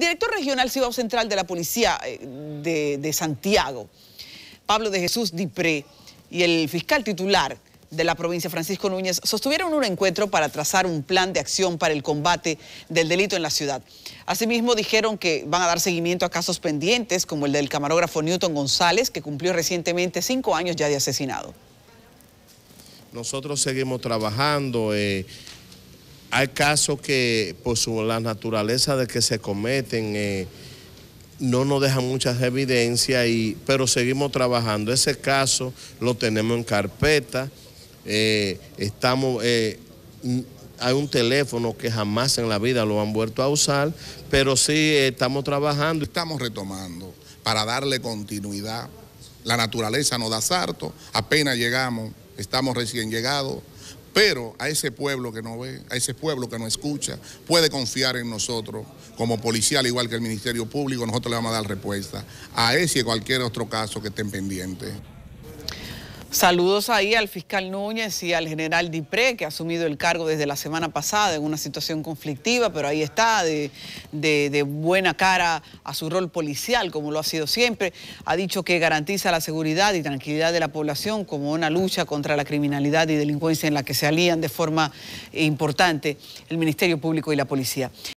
director regional ciudad Central de la Policía eh, de, Santiago, Pablo de Jesús Dipré, y el fiscal titular de la provincia, Francisco Núñez, sostuvieron un encuentro para trazar un plan de acción para el combate del delito en la ciudad. Asimismo, dijeron que van a dar seguimiento a casos pendientes, como el del camarógrafo Newton González, que cumplió recientemente cinco años ya de asesinado. Nosotros seguimos trabajando. Eh, hay casos que por su, la naturaleza de que se cometen eh, no nos dejan muchas evidencias, y, pero seguimos trabajando. Ese caso lo tenemos en carpeta. Eh, estamos, eh, mm, hay un teléfono que jamás en la vida lo han vuelto a usar, pero sí estamos trabajando. Estamos retomando para darle continuidad. La naturaleza no da sarto, apenas llegamos, estamos recién llegados, pero a ese pueblo que no ve, a ese pueblo que no escucha, puede confiar en nosotros como policial, igual que el Ministerio Público, nosotros le vamos a dar respuesta a ese y cualquier otro caso que estén pendientes. Saludos ahí al fiscal Núñez y al general Dipré, que ha asumido el cargo desde la semana pasada en una situación conflictiva, pero ahí está, de, de, buena cara a su rol policial, como lo ha sido siempre. Ha dicho que garantiza la seguridad y tranquilidad de la población como una lucha contra la criminalidad y delincuencia en la que se alían de forma importante el Ministerio Público y la Policía.